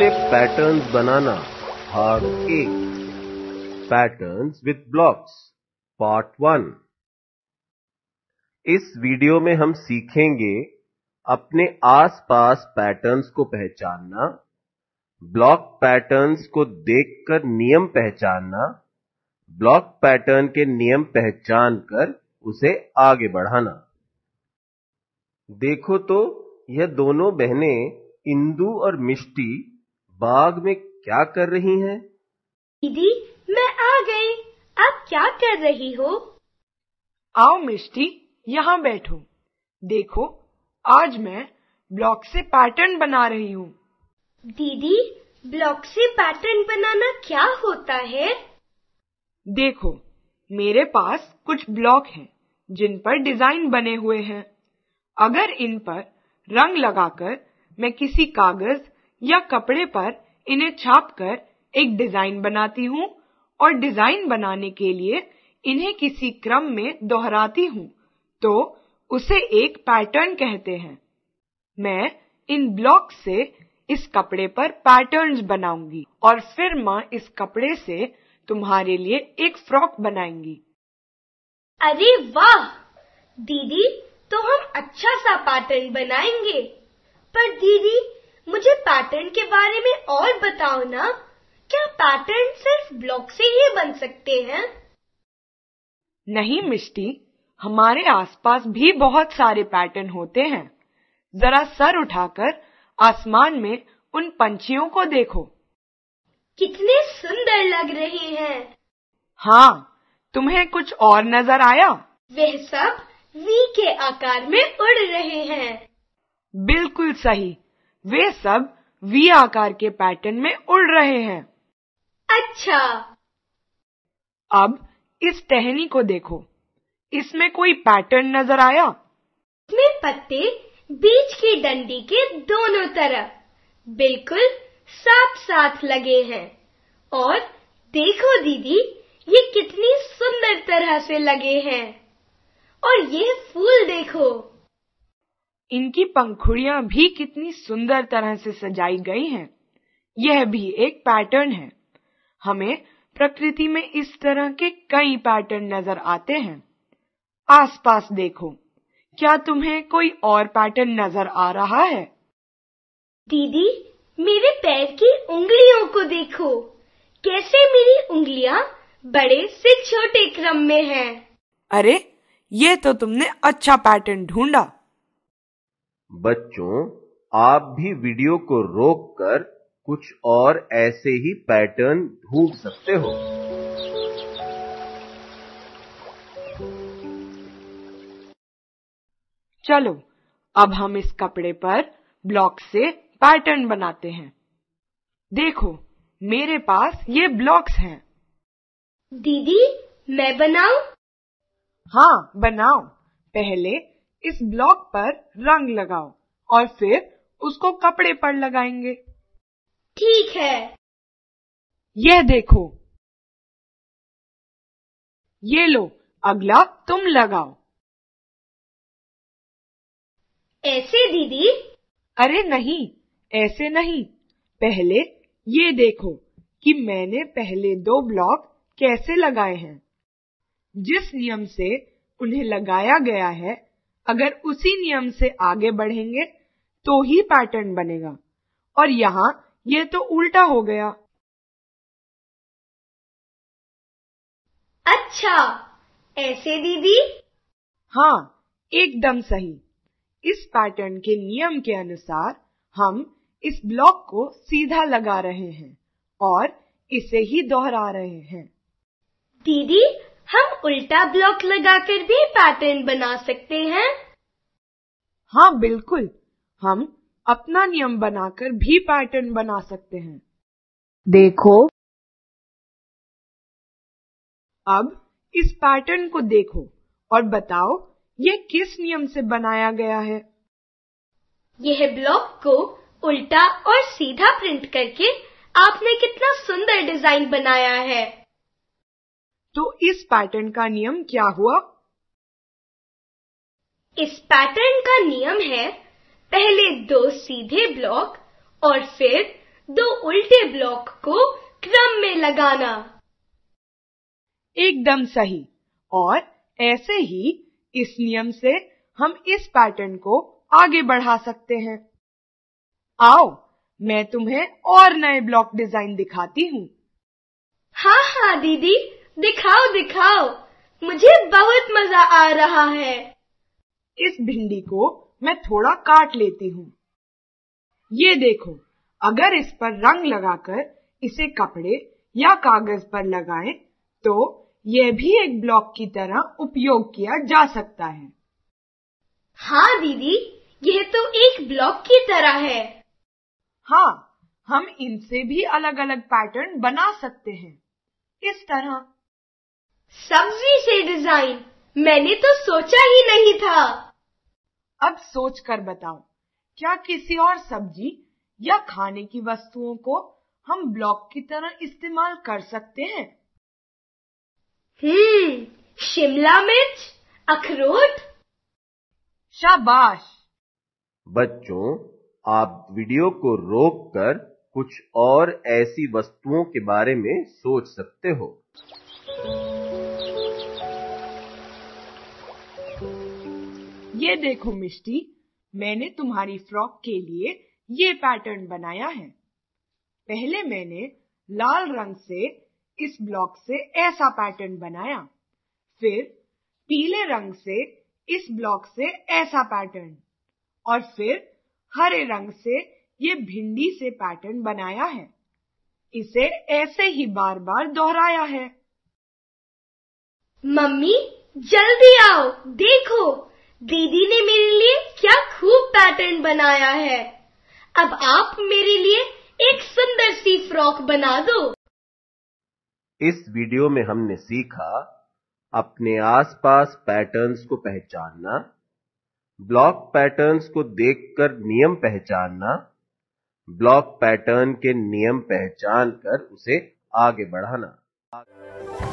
से पैटर्न्स बनाना भाग एक patterns with blocks part one इस वीडियो में हम सीखेंगे अपने आसपास पैटर्न्स को पहचानना ब्लॉक पैटर्न्स को देखकर नियम पहचानना ब्लॉक पैटर्न के नियम पहचान कर उसे आगे बढ़ाना देखो तो यह दोनों बहनें इंदु और मिष्टी बाग में क्या कर रही हैं? दीदी मैं आ गई आप क्या कर रही हो आओ मिष्टी यहाँ बैठो देखो आज मैं ब्लॉक से पैटर्न बना रही हूँ दीदी ब्लॉक से पैटर्न बनाना क्या होता है देखो मेरे पास कुछ ब्लॉक हैं जिन पर डिजाइन बने हुए हैं अगर इन पर रंग लगाकर मैं किसी कागज या कपड़े पर इन्हें छाप कर एक डिजाइन बनाती हूँ और डिजाइन बनाने के लिए इन्हें किसी क्रम में दोहराती हूँ तो उसे एक पैटर्न कहते हैं मैं इन ब्लॉक से इस कपड़े पर पैटर्न्स बनाऊंगी और फिर माँ इस कपड़े से तुम्हारे लिए एक फ्रॉक बनाएंगी अरे वाह दीदी तो हम अच्छा सा पैटर्न बनाएंगे पर दीदी पैटर्न के बारे में और बताओ ना क्या पैटर्न सिर्फ ब्लॉक से ही बन सकते हैं नहीं मिष्टी हमारे आसपास भी बहुत सारे पैटर्न होते हैं जरा सर उठाकर आसमान में उन पंछियों को देखो कितने सुंदर लग रहे हैं हाँ तुम्हें कुछ और नजर आया वे सब वी के आकार में उड़ रहे हैं बिल्कुल सही वे सब वी आकार के पैटर्न में उड़ रहे हैं अच्छा अब इस टहनी को देखो इसमें कोई पैटर्न नजर आया इसमें पत्ते बीच की डंडी के दोनों तरफ बिल्कुल साथ साथ लगे हैं और देखो दीदी ये कितनी सुंदर तरह से लगे हैं और ये फूल देखो इनकी पंखुड़ियां भी कितनी सुंदर तरह से सजाई गई हैं यह भी एक पैटर्न है हमें प्रकृति में इस तरह के कई पैटर्न नजर आते हैं आसपास देखो क्या तुम्हें कोई और पैटर्न नजर आ रहा है दीदी मेरे पैर की उंगलियों को देखो कैसे मेरी उंगलियां बड़े से छोटे क्रम में हैं। अरे ये तो तुमने अच्छा पैटर्न ढूंढा बच्चों आप भी वीडियो को रोककर कुछ और ऐसे ही पैटर्न ढूंढ सकते हो चलो अब हम इस कपड़े पर ब्लॉक से पैटर्न बनाते हैं देखो मेरे पास ये ब्लॉक्स हैं दीदी मैं बनाऊं? हाँ बनाओ पहले इस ब्लॉक पर रंग लगाओ और फिर उसको कपड़े पर लगाएंगे ठीक है यह देखो ये लो अगला तुम लगाओ ऐसे दीदी अरे नहीं ऐसे नहीं पहले ये देखो कि मैंने पहले दो ब्लॉक कैसे लगाए हैं जिस नियम से उन्हें लगाया गया है अगर उसी नियम से आगे बढ़ेंगे तो ही पैटर्न बनेगा और यहाँ ये तो उल्टा हो गया अच्छा ऐसे दीदी हाँ एकदम सही इस पैटर्न के नियम के अनुसार हम इस ब्लॉक को सीधा लगा रहे हैं और इसे ही दोहरा रहे हैं दीदी हम उल्टा ब्लॉक लगाकर भी पैटर्न बना सकते हैं हाँ बिल्कुल हम अपना नियम बनाकर भी पैटर्न बना सकते हैं देखो अब इस पैटर्न को देखो और बताओ ये किस नियम से बनाया गया है यह ब्लॉक को उल्टा और सीधा प्रिंट करके आपने कितना सुंदर डिजाइन बनाया है तो इस पैटर्न का नियम क्या हुआ इस पैटर्न का नियम है पहले दो सीधे ब्लॉक और फिर दो उल्टे ब्लॉक को क्रम में लगाना एकदम सही और ऐसे ही इस नियम से हम इस पैटर्न को आगे बढ़ा सकते हैं आओ मैं तुम्हें और नए ब्लॉक डिजाइन दिखाती हूँ हाँ हाँ दीदी दिखाओ दिखाओ मुझे बहुत मजा आ रहा है इस भिंडी को मैं थोड़ा काट लेती हूँ ये देखो अगर इस पर रंग लगाकर इसे कपड़े या कागज पर लगाएं तो यह भी एक ब्लॉक की तरह उपयोग किया जा सकता है हाँ दीदी यह तो एक ब्लॉक की तरह है हाँ हम इनसे भी अलग अलग पैटर्न बना सकते हैं इस तरह सब्जी से डिजाइन मैंने तो सोचा ही नहीं था अब सोच कर बताओ क्या किसी और सब्जी या खाने की वस्तुओं को हम ब्लॉक की तरह इस्तेमाल कर सकते हैं हम्म शिमला मिर्च अखरोट शाबाश बच्चों आप वीडियो को रोककर कुछ और ऐसी वस्तुओं के बारे में सोच सकते हो ये देखो मिष्टी मैंने तुम्हारी फ्रॉक के लिए ये पैटर्न बनाया है पहले मैंने लाल रंग से इस ब्लॉक से ऐसा पैटर्न बनाया फिर पीले रंग से इस ब्लॉक से ऐसा पैटर्न और फिर हरे रंग से ये भिंडी से पैटर्न बनाया है इसे ऐसे ही बार बार दोहराया है मम्मी जल्दी आओ देखो दीदी ने मेरे लिए क्या खूब पैटर्न बनाया है अब आप मेरे लिए एक सुंदर सी फ्रॉक बना दो इस वीडियो में हमने सीखा अपने आसपास पैटर्न्स को पहचानना ब्लॉक पैटर्न्स को देखकर नियम पहचानना ब्लॉक पैटर्न के नियम पहचान कर उसे आगे बढ़ाना